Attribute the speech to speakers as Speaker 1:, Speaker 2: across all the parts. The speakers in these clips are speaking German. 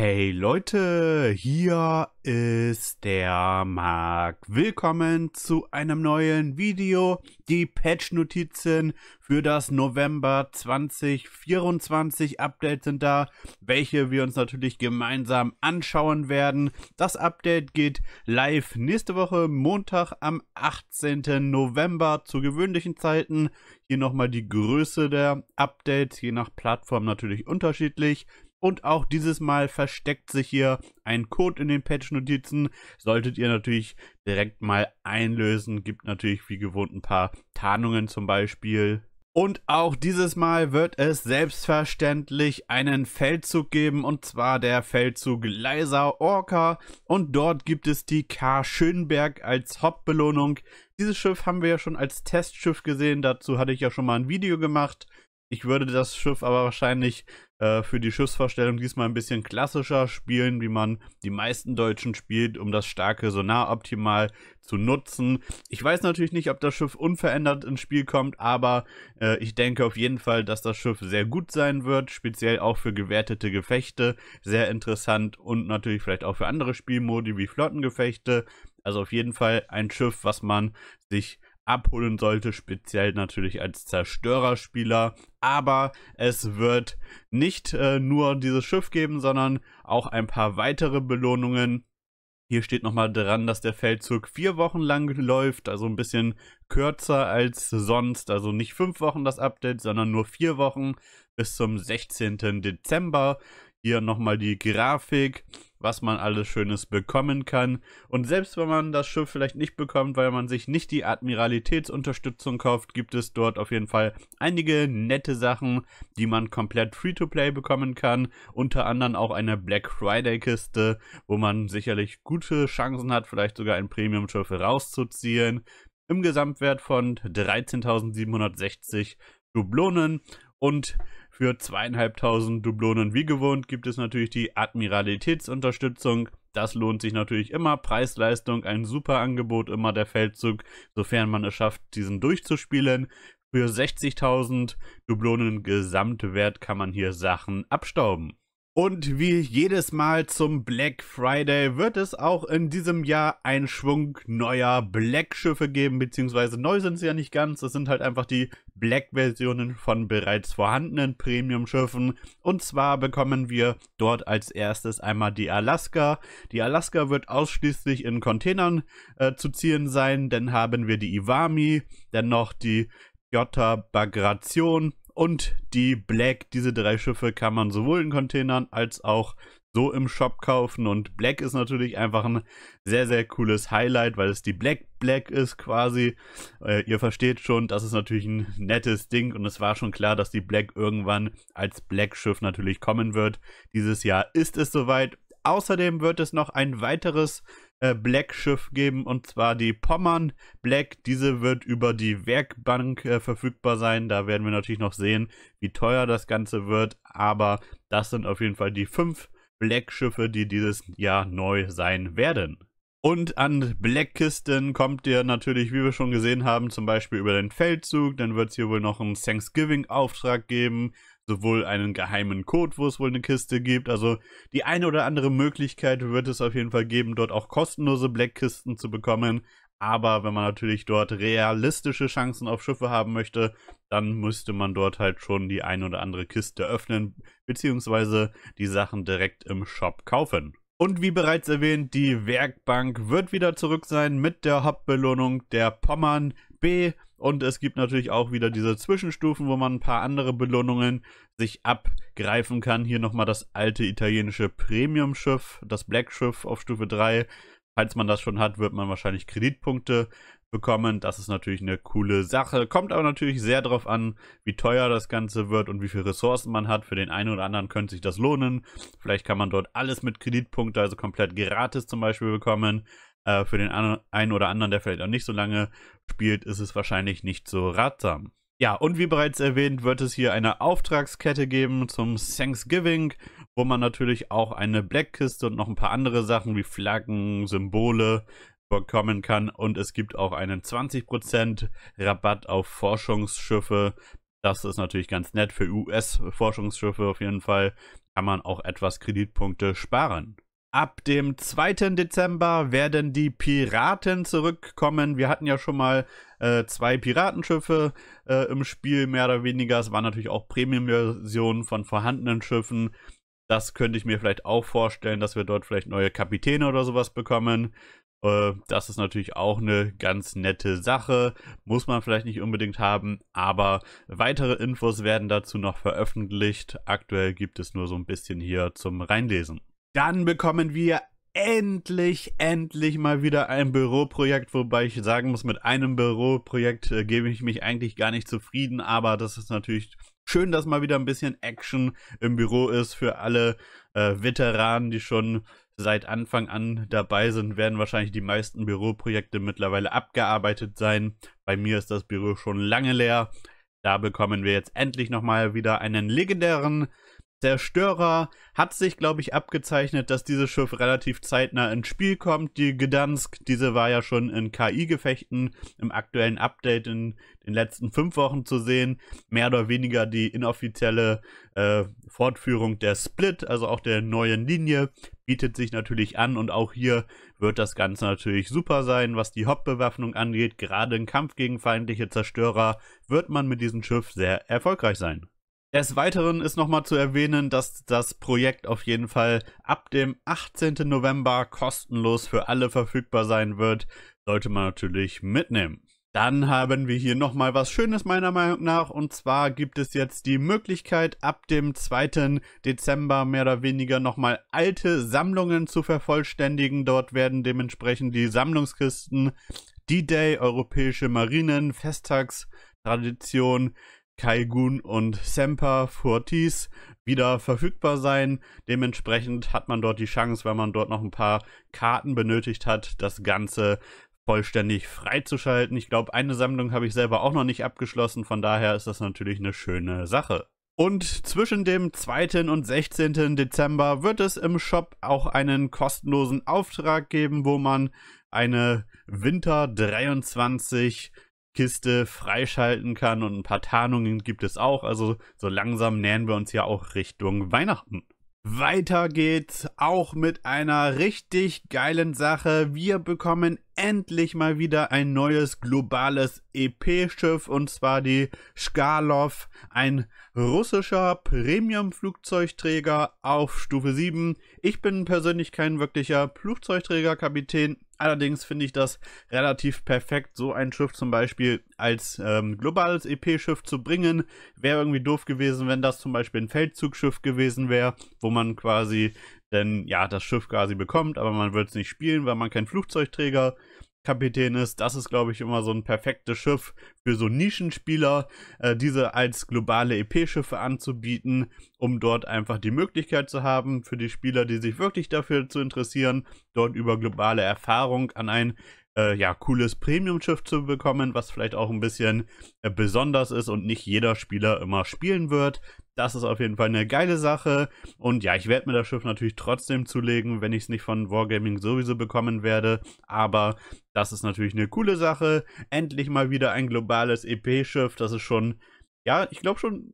Speaker 1: Hey Leute, hier ist der Marc. Willkommen zu einem neuen Video. Die Patch-Notizen für das November 2024 Update sind da, welche wir uns natürlich gemeinsam anschauen werden. Das Update geht live nächste Woche, Montag am 18. November zu gewöhnlichen Zeiten. Hier nochmal die Größe der Updates, je nach Plattform natürlich unterschiedlich. Und auch dieses Mal versteckt sich hier ein Code in den Patch-Notizen. Solltet ihr natürlich direkt mal einlösen. Gibt natürlich wie gewohnt ein paar Tarnungen zum Beispiel. Und auch dieses Mal wird es selbstverständlich einen Feldzug geben, und zwar der Feldzug Leiser Orca. Und dort gibt es die K. Schönberg als Hauptbelohnung. Dieses Schiff haben wir ja schon als Testschiff gesehen, dazu hatte ich ja schon mal ein Video gemacht. Ich würde das Schiff aber wahrscheinlich äh, für die Schiffsvorstellung diesmal ein bisschen klassischer spielen, wie man die meisten Deutschen spielt, um das starke Sonar optimal zu nutzen. Ich weiß natürlich nicht, ob das Schiff unverändert ins Spiel kommt, aber äh, ich denke auf jeden Fall, dass das Schiff sehr gut sein wird, speziell auch für gewertete Gefechte, sehr interessant und natürlich vielleicht auch für andere Spielmodi wie Flottengefechte. Also auf jeden Fall ein Schiff, was man sich abholen sollte, speziell natürlich als Zerstörerspieler. Aber es wird nicht äh, nur dieses Schiff geben, sondern auch ein paar weitere Belohnungen. Hier steht nochmal dran, dass der Feldzug vier Wochen lang läuft, also ein bisschen kürzer als sonst. Also nicht fünf Wochen das Update, sondern nur vier Wochen bis zum 16. Dezember. Hier nochmal die Grafik was man alles Schönes bekommen kann. Und selbst wenn man das Schiff vielleicht nicht bekommt, weil man sich nicht die Admiralitätsunterstützung kauft, gibt es dort auf jeden Fall einige nette Sachen, die man komplett Free-to-Play bekommen kann. Unter anderem auch eine Black Friday-Kiste, wo man sicherlich gute Chancen hat, vielleicht sogar ein Premium-Schiff rauszuziehen. Im Gesamtwert von 13.760 Dublonen und für zweieinhalbtausend Dublonen wie gewohnt gibt es natürlich die Admiralitätsunterstützung. Das lohnt sich natürlich immer. Preis-Leistung, ein super Angebot, immer der Feldzug, sofern man es schafft, diesen durchzuspielen. Für 60.000 Dublonen Gesamtwert kann man hier Sachen abstauben. Und wie jedes Mal zum Black Friday wird es auch in diesem Jahr einen Schwung neuer Black-Schiffe geben, beziehungsweise neu sind sie ja nicht ganz. Es sind halt einfach die Black-Versionen von bereits vorhandenen Premium-Schiffen. Und zwar bekommen wir dort als erstes einmal die Alaska. Die Alaska wird ausschließlich in Containern äh, zu ziehen sein. Dann haben wir die Iwami, dann noch die Jota Bagration und die Black. Diese drei Schiffe kann man sowohl in Containern als auch so im Shop kaufen. Und Black ist natürlich einfach ein sehr, sehr cooles Highlight, weil es die Black Black ist quasi. Äh, ihr versteht schon, das ist natürlich ein nettes Ding und es war schon klar, dass die Black irgendwann als Black-Schiff natürlich kommen wird. Dieses Jahr ist es soweit. Außerdem wird es noch ein weiteres äh, Black-Schiff geben, und zwar die Pommern Black. Diese wird über die Werkbank äh, verfügbar sein. Da werden wir natürlich noch sehen, wie teuer das Ganze wird. Aber das sind auf jeden Fall die fünf Black-Schiffe, die dieses Jahr neu sein werden. Und an Black Kisten kommt ihr natürlich, wie wir schon gesehen haben, zum Beispiel über den Feldzug. Dann wird es hier wohl noch einen Thanksgiving-Auftrag geben sowohl einen geheimen Code, wo es wohl eine Kiste gibt. Also die eine oder andere Möglichkeit wird es auf jeden Fall geben, dort auch kostenlose Black-Kisten zu bekommen. Aber wenn man natürlich dort realistische Chancen auf Schiffe haben möchte, dann müsste man dort halt schon die eine oder andere Kiste öffnen, beziehungsweise die Sachen direkt im Shop kaufen. Und wie bereits erwähnt, die Werkbank wird wieder zurück sein mit der Hauptbelohnung der Pommern B und es gibt natürlich auch wieder diese Zwischenstufen, wo man ein paar andere Belohnungen sich abgreifen kann. Hier nochmal das alte italienische Premium-Schiff, das Black-Schiff auf Stufe 3. Falls man das schon hat, wird man wahrscheinlich Kreditpunkte bekommen. Das ist natürlich eine coole Sache. Kommt aber natürlich sehr darauf an, wie teuer das Ganze wird und wie viele Ressourcen man hat. Für den einen oder anderen könnte sich das lohnen. Vielleicht kann man dort alles mit Kreditpunkte, also komplett gratis zum Beispiel bekommen. Äh, für den einen oder anderen, der vielleicht auch nicht so lange spielt, ist es wahrscheinlich nicht so ratsam. Ja, und wie bereits erwähnt, wird es hier eine Auftragskette geben zum Thanksgiving, wo man natürlich auch eine Blackkiste und noch ein paar andere Sachen wie Flaggen, Symbole bekommen kann. Und es gibt auch einen 20% Rabatt auf Forschungsschiffe. Das ist natürlich ganz nett für US-Forschungsschiffe auf jeden Fall. Kann man auch etwas Kreditpunkte sparen. Ab dem 2. Dezember werden die Piraten zurückkommen. Wir hatten ja schon mal äh, zwei Piratenschiffe äh, im Spiel, mehr oder weniger. Es waren natürlich auch Premium-Versionen von vorhandenen Schiffen. Das könnte ich mir vielleicht auch vorstellen, dass wir dort vielleicht neue Kapitäne oder sowas bekommen. Äh, das ist natürlich auch eine ganz nette Sache. Muss man vielleicht nicht unbedingt haben, aber weitere Infos werden dazu noch veröffentlicht. Aktuell gibt es nur so ein bisschen hier zum Reinlesen. Dann bekommen wir endlich, endlich mal wieder ein Büroprojekt, wobei ich sagen muss, mit einem Büroprojekt äh, gebe ich mich eigentlich gar nicht zufrieden, aber das ist natürlich schön, dass mal wieder ein bisschen Action im Büro ist für alle äh, Veteranen, die schon seit Anfang an dabei sind, werden wahrscheinlich die meisten Büroprojekte mittlerweile abgearbeitet sein. Bei mir ist das Büro schon lange leer. Da bekommen wir jetzt endlich nochmal wieder einen legendären Zerstörer hat sich, glaube ich, abgezeichnet, dass dieses Schiff relativ zeitnah ins Spiel kommt. Die Gdansk, diese war ja schon in KI-Gefechten im aktuellen Update in den letzten fünf Wochen zu sehen. Mehr oder weniger die inoffizielle äh, Fortführung der Split, also auch der neuen Linie, bietet sich natürlich an und auch hier wird das Ganze natürlich super sein, was die Hauptbewaffnung angeht. Gerade im Kampf gegen feindliche Zerstörer wird man mit diesem Schiff sehr erfolgreich sein. Des Weiteren ist nochmal zu erwähnen, dass das Projekt auf jeden Fall ab dem 18. November kostenlos für alle verfügbar sein wird. Sollte man natürlich mitnehmen. Dann haben wir hier nochmal was Schönes meiner Meinung nach und zwar gibt es jetzt die Möglichkeit ab dem 2. Dezember mehr oder weniger nochmal alte Sammlungen zu vervollständigen. Dort werden dementsprechend die Sammlungskisten D-Day, Europäische Marinen, Festtagstradition, Kaigun und Semper Fortis wieder verfügbar sein. Dementsprechend hat man dort die Chance, wenn man dort noch ein paar Karten benötigt hat, das Ganze vollständig freizuschalten. Ich glaube, eine Sammlung habe ich selber auch noch nicht abgeschlossen, von daher ist das natürlich eine schöne Sache. Und zwischen dem 2. und 16. Dezember wird es im Shop auch einen kostenlosen Auftrag geben, wo man eine Winter 23 Kiste freischalten kann und ein paar Tarnungen gibt es auch. Also so langsam nähern wir uns ja auch Richtung Weihnachten. Weiter geht's auch mit einer richtig geilen Sache. Wir bekommen endlich mal wieder ein neues globales EP-Schiff und zwar die Skalov, ein russischer Premium-Flugzeugträger auf Stufe 7. Ich bin persönlich kein wirklicher Flugzeugträger-Kapitän, allerdings finde ich das relativ perfekt, so ein Schiff zum Beispiel als ähm, globales EP-Schiff zu bringen. Wäre irgendwie doof gewesen, wenn das zum Beispiel ein Feldzugschiff gewesen wäre, wo man quasi denn ja, das Schiff quasi bekommt, aber man wird es nicht spielen, weil man kein Flugzeugträger Kapitän ist. Das ist, glaube ich, immer so ein perfektes Schiff für so Nischenspieler, äh, diese als globale EP-Schiffe anzubieten, um dort einfach die Möglichkeit zu haben, für die Spieler, die sich wirklich dafür zu interessieren, dort über globale Erfahrung an ein äh, ja, cooles Premium-Schiff zu bekommen, was vielleicht auch ein bisschen äh, besonders ist und nicht jeder Spieler immer spielen wird. Das ist auf jeden Fall eine geile Sache. Und ja, ich werde mir das Schiff natürlich trotzdem zulegen, wenn ich es nicht von Wargaming sowieso bekommen werde. Aber das ist natürlich eine coole Sache. Endlich mal wieder ein globales EP-Schiff. Das ist schon, ja, ich glaube schon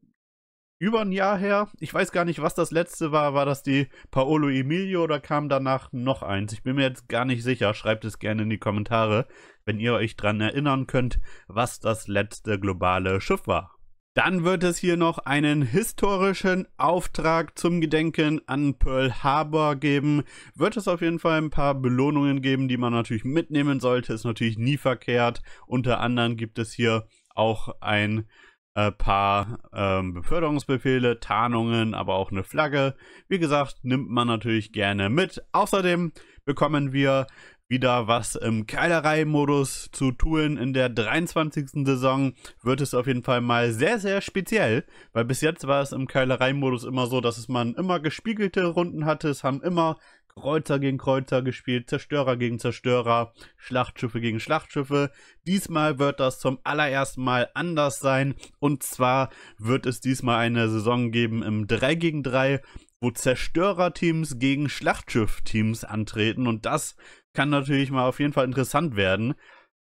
Speaker 1: über ein Jahr her. Ich weiß gar nicht, was das letzte war. War das die Paolo Emilio oder kam danach noch eins? Ich bin mir jetzt gar nicht sicher. Schreibt es gerne in die Kommentare, wenn ihr euch daran erinnern könnt, was das letzte globale Schiff war. Dann wird es hier noch einen historischen Auftrag zum Gedenken an Pearl Harbor geben. Wird es auf jeden Fall ein paar Belohnungen geben, die man natürlich mitnehmen sollte. Ist natürlich nie verkehrt. Unter anderem gibt es hier auch ein äh, paar ähm, Beförderungsbefehle, Tarnungen, aber auch eine Flagge. Wie gesagt, nimmt man natürlich gerne mit. Außerdem bekommen wir wieder was im Keilerei-Modus zu tun. In der 23. Saison wird es auf jeden Fall mal sehr, sehr speziell, weil bis jetzt war es im Keilerei-Modus immer so, dass es man immer gespiegelte Runden hatte. Es haben immer Kreuzer gegen Kreuzer gespielt, Zerstörer gegen Zerstörer, Schlachtschiffe gegen Schlachtschiffe. Diesmal wird das zum allerersten Mal anders sein. Und zwar wird es diesmal eine Saison geben im 3 gegen 3, wo Zerstörerteams gegen Schlachtschifffteams antreten. Und das kann natürlich mal auf jeden Fall interessant werden.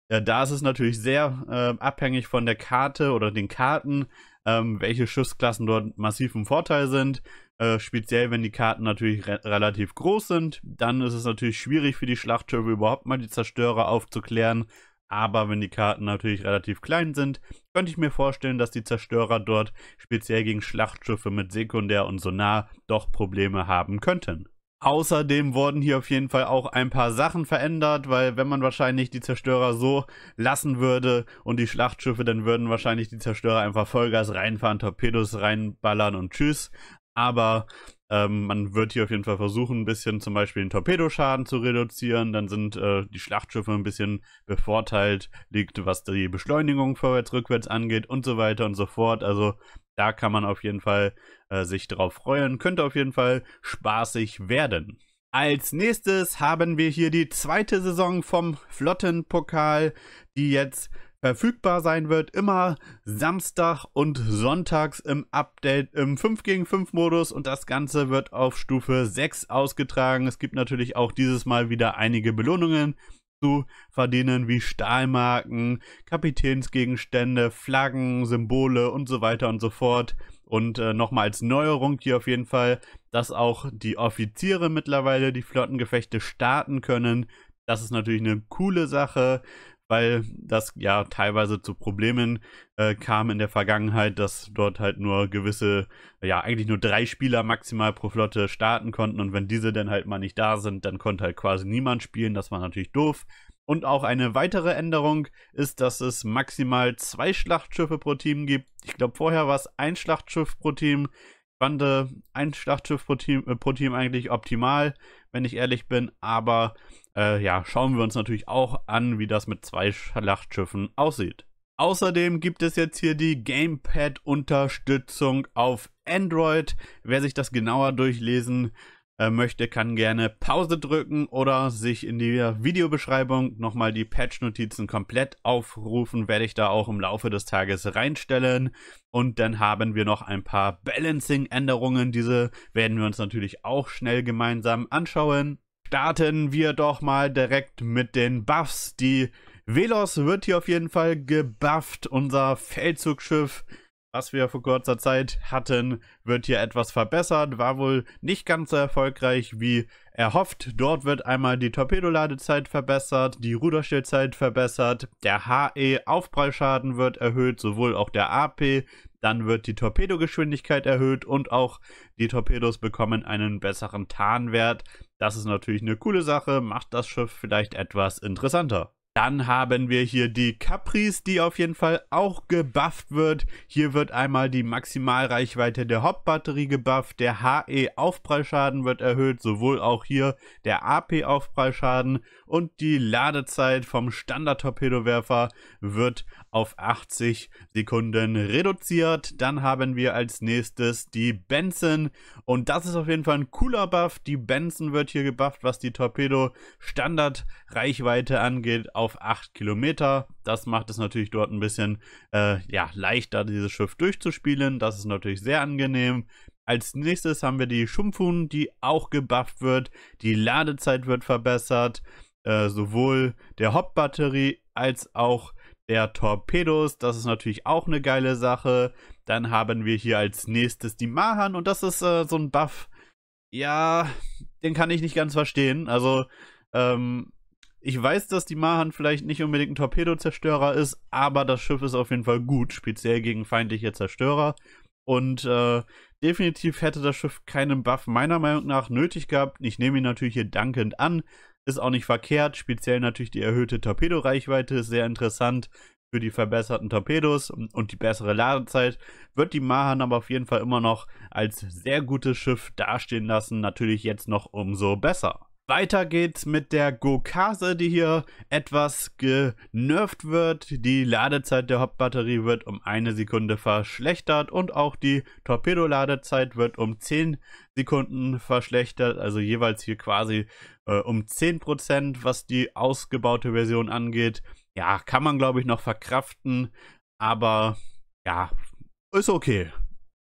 Speaker 1: Da ist es natürlich sehr äh, abhängig von der Karte oder den Karten, ähm, welche Schiffsklassen dort massiv im Vorteil sind. Äh, speziell, wenn die Karten natürlich re relativ groß sind, dann ist es natürlich schwierig für die Schlachtschiffe überhaupt mal die Zerstörer aufzuklären. Aber wenn die Karten natürlich relativ klein sind, könnte ich mir vorstellen, dass die Zerstörer dort speziell gegen Schlachtschiffe mit Sekundär und Sonar doch Probleme haben könnten. Außerdem wurden hier auf jeden Fall auch ein paar Sachen verändert, weil wenn man wahrscheinlich die Zerstörer so lassen würde und die Schlachtschiffe, dann würden wahrscheinlich die Zerstörer einfach Vollgas reinfahren, Torpedos reinballern und tschüss. Aber ähm, man wird hier auf jeden Fall versuchen, ein bisschen zum Beispiel den Torpedoschaden zu reduzieren. Dann sind äh, die Schlachtschiffe ein bisschen bevorteilt, liegt was die Beschleunigung vorwärts, rückwärts angeht und so weiter und so fort. Also da kann man auf jeden Fall äh, sich drauf freuen. Könnte auf jeden Fall spaßig werden. Als nächstes haben wir hier die zweite Saison vom Flottenpokal, die jetzt verfügbar sein wird. Immer Samstag und Sonntags im Update im 5 gegen 5 Modus und das Ganze wird auf Stufe 6 ausgetragen. Es gibt natürlich auch dieses Mal wieder einige Belohnungen zu verdienen wie Stahlmarken, Kapitänsgegenstände, Flaggen, Symbole und so weiter und so fort. Und äh, nochmal als Neuerung hier auf jeden Fall, dass auch die Offiziere mittlerweile die Flottengefechte starten können. Das ist natürlich eine coole Sache weil das ja teilweise zu Problemen äh, kam in der Vergangenheit, dass dort halt nur gewisse, ja eigentlich nur drei Spieler maximal pro Flotte starten konnten und wenn diese dann halt mal nicht da sind, dann konnte halt quasi niemand spielen, das war natürlich doof. Und auch eine weitere Änderung ist, dass es maximal zwei Schlachtschiffe pro Team gibt. Ich glaube, vorher war es ein Schlachtschiff pro Team. Ich fand äh, ein Schlachtschiff pro Team, äh, pro Team eigentlich optimal, wenn ich ehrlich bin, aber äh, ja, schauen wir uns natürlich auch an, wie das mit zwei Schlachtschiffen aussieht. Außerdem gibt es jetzt hier die Gamepad-Unterstützung auf Android. Wer sich das genauer durchlesen äh, möchte, kann gerne Pause drücken oder sich in der Videobeschreibung nochmal die Patch-Notizen komplett aufrufen. Werde ich da auch im Laufe des Tages reinstellen. Und dann haben wir noch ein paar Balancing-Änderungen. Diese werden wir uns natürlich auch schnell gemeinsam anschauen starten wir doch mal direkt mit den Buffs. Die Velos wird hier auf jeden Fall gebufft. Unser Feldzugschiff, was wir vor kurzer Zeit hatten, wird hier etwas verbessert. War wohl nicht ganz so erfolgreich wie erhofft. Dort wird einmal die Torpedoladezeit verbessert, die Ruderstillzeit verbessert, der HE-Aufprallschaden wird erhöht, sowohl auch der AP. Dann wird die Torpedogeschwindigkeit erhöht und auch die Torpedos bekommen einen besseren Tarnwert. Das ist natürlich eine coole Sache, macht das Schiff vielleicht etwas interessanter. Dann haben wir hier die Caprice, die auf jeden Fall auch gebufft wird. Hier wird einmal die Maximalreichweite der Hauptbatterie gebufft, der HE-Aufprallschaden wird erhöht, sowohl auch hier der AP-Aufprallschaden und die Ladezeit vom Standard-Torpedowerfer wird auf 80 Sekunden reduziert. Dann haben wir als nächstes die Benson und das ist auf jeden Fall ein cooler Buff. Die Benson wird hier gebufft, was die Torpedo-Standard-Reichweite angeht auf 8 Kilometer. Das macht es natürlich dort ein bisschen äh, ja, leichter, dieses Schiff durchzuspielen. Das ist natürlich sehr angenehm. Als nächstes haben wir die Schumpfun, die auch gebufft wird. Die Ladezeit wird verbessert. Äh, sowohl der Hauptbatterie als auch der Torpedos. Das ist natürlich auch eine geile Sache. Dann haben wir hier als nächstes die Mahan und das ist äh, so ein Buff. Ja, den kann ich nicht ganz verstehen. Also, ähm, ich weiß, dass die Mahan vielleicht nicht unbedingt ein Torpedozerstörer ist, aber das Schiff ist auf jeden Fall gut, speziell gegen feindliche Zerstörer. Und äh, definitiv hätte das Schiff keinen Buff meiner Meinung nach nötig gehabt. Ich nehme ihn natürlich hier dankend an. Ist auch nicht verkehrt. Speziell natürlich die erhöhte Torpedoreichweite ist sehr interessant für die verbesserten Torpedos und die bessere Ladezeit. Wird die Mahan aber auf jeden Fall immer noch als sehr gutes Schiff dastehen lassen. Natürlich jetzt noch umso besser. Weiter geht's mit der Gokase, die hier etwas genervt wird. Die Ladezeit der Hauptbatterie wird um eine Sekunde verschlechtert und auch die Torpedoladezeit wird um 10 Sekunden verschlechtert, also jeweils hier quasi äh, um 10%, was die ausgebaute Version angeht. Ja, kann man glaube ich noch verkraften, aber ja, ist okay.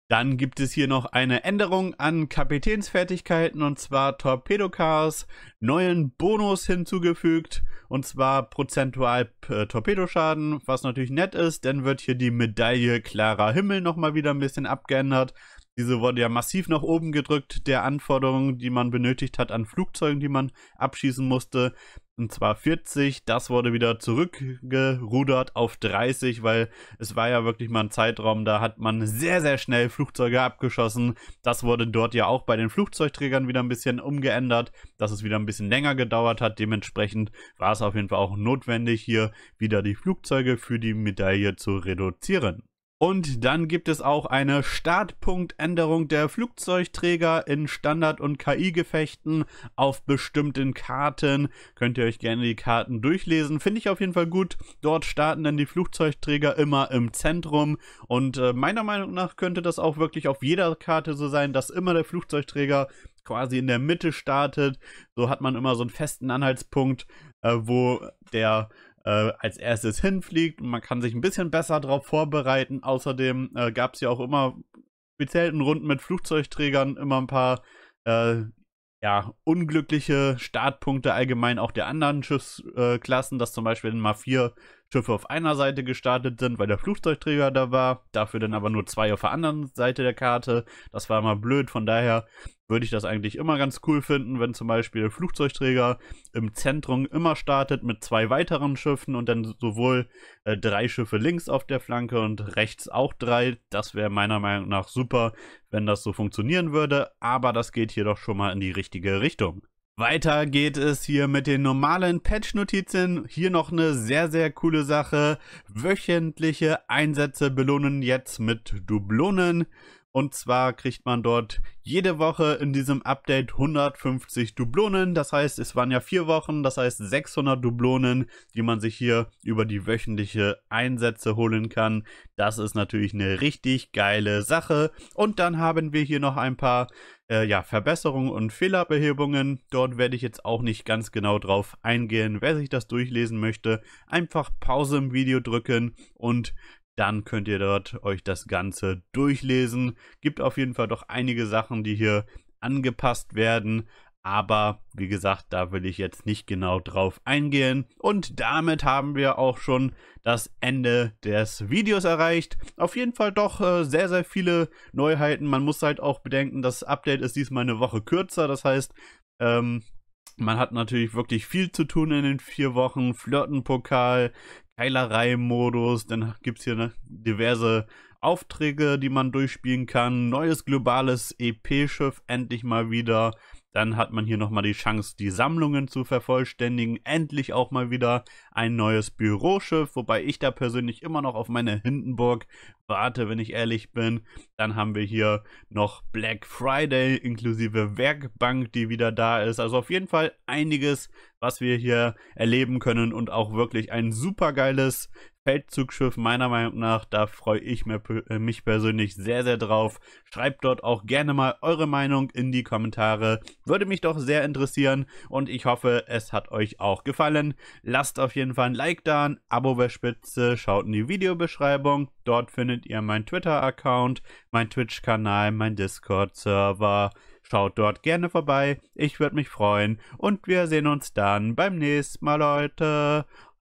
Speaker 1: Dann gibt es hier noch eine Änderung an Kapitänsfertigkeiten und zwar Torpedocars, neuen Bonus hinzugefügt und zwar prozentual äh, Torpedoschaden, was natürlich nett ist, denn wird hier die Medaille klarer Himmel nochmal wieder ein bisschen abgeändert. Diese wurde ja massiv nach oben gedrückt, der Anforderungen, die man benötigt hat an Flugzeugen, die man abschießen musste und zwar 40. Das wurde wieder zurückgerudert auf 30, weil es war ja wirklich mal ein Zeitraum, da hat man sehr, sehr schnell Flugzeuge abgeschossen. Das wurde dort ja auch bei den Flugzeugträgern wieder ein bisschen umgeändert, dass es wieder ein bisschen länger gedauert hat. Dementsprechend war es auf jeden Fall auch notwendig, hier wieder die Flugzeuge für die Medaille zu reduzieren. Und dann gibt es auch eine Startpunktänderung der Flugzeugträger in Standard- und KI-Gefechten auf bestimmten Karten. Könnt ihr euch gerne die Karten durchlesen. Finde ich auf jeden Fall gut. Dort starten dann die Flugzeugträger immer im Zentrum. Und äh, meiner Meinung nach könnte das auch wirklich auf jeder Karte so sein, dass immer der Flugzeugträger quasi in der Mitte startet. So hat man immer so einen festen Anhaltspunkt, äh, wo der äh, als erstes hinfliegt. Man kann sich ein bisschen besser darauf vorbereiten. Außerdem äh, gab es ja auch immer speziell in Runden mit Flugzeugträgern immer ein paar äh, ja, unglückliche Startpunkte allgemein auch der anderen Schiffsklassen, dass zum Beispiel mal vier Schiffe auf einer Seite gestartet sind, weil der Flugzeugträger da war, dafür dann aber nur zwei auf der anderen Seite der Karte. Das war immer blöd, von daher würde ich das eigentlich immer ganz cool finden, wenn zum Beispiel Flugzeugträger im Zentrum immer startet mit zwei weiteren Schiffen und dann sowohl äh, drei Schiffe links auf der Flanke und rechts auch drei. Das wäre meiner Meinung nach super, wenn das so funktionieren würde, aber das geht hier doch schon mal in die richtige Richtung. Weiter geht es hier mit den normalen Patch-Notizen. Hier noch eine sehr, sehr coole Sache. Wöchentliche Einsätze belohnen jetzt mit Dublonen. Und zwar kriegt man dort jede Woche in diesem Update 150 Dublonen. Das heißt, es waren ja vier Wochen, das heißt 600 Dublonen, die man sich hier über die wöchentliche Einsätze holen kann. Das ist natürlich eine richtig geile Sache. Und dann haben wir hier noch ein paar äh, ja, Verbesserungen und Fehlerbehebungen. Dort werde ich jetzt auch nicht ganz genau drauf eingehen. Wer sich das durchlesen möchte, einfach Pause im Video drücken und dann könnt ihr dort euch das Ganze durchlesen. Gibt auf jeden Fall doch einige Sachen, die hier angepasst werden. Aber wie gesagt, da will ich jetzt nicht genau drauf eingehen. Und damit haben wir auch schon das Ende des Videos erreicht. Auf jeden Fall doch äh, sehr, sehr viele Neuheiten. Man muss halt auch bedenken, das Update ist diesmal eine Woche kürzer. Das heißt, ähm, man hat natürlich wirklich viel zu tun in den vier Wochen. Flirtenpokal, Heilerei-Modus, dann gibt es hier ne, diverse Aufträge, die man durchspielen kann, neues globales EP-Schiff endlich mal wieder, dann hat man hier nochmal die Chance, die Sammlungen zu vervollständigen. Endlich auch mal wieder ein neues Büroschiff, wobei ich da persönlich immer noch auf meine Hindenburg warte, wenn ich ehrlich bin. Dann haben wir hier noch Black Friday inklusive Werkbank, die wieder da ist. Also auf jeden Fall einiges, was wir hier erleben können und auch wirklich ein super geiles Feldzugsschiff meiner Meinung nach. Da freue ich äh, mich persönlich sehr, sehr drauf. Schreibt dort auch gerne mal eure Meinung in die Kommentare. Würde mich doch sehr interessieren und ich hoffe, es hat euch auch gefallen. Lasst auf jeden Fall ein Like da, ein Abo bei Spitze, schaut in die Videobeschreibung. Dort findet ihr meinen Twitter-Account, meinen Twitch-Kanal, meinen Discord-Server. Schaut dort gerne vorbei. Ich würde mich freuen. Und wir sehen uns dann beim nächsten Mal, Leute.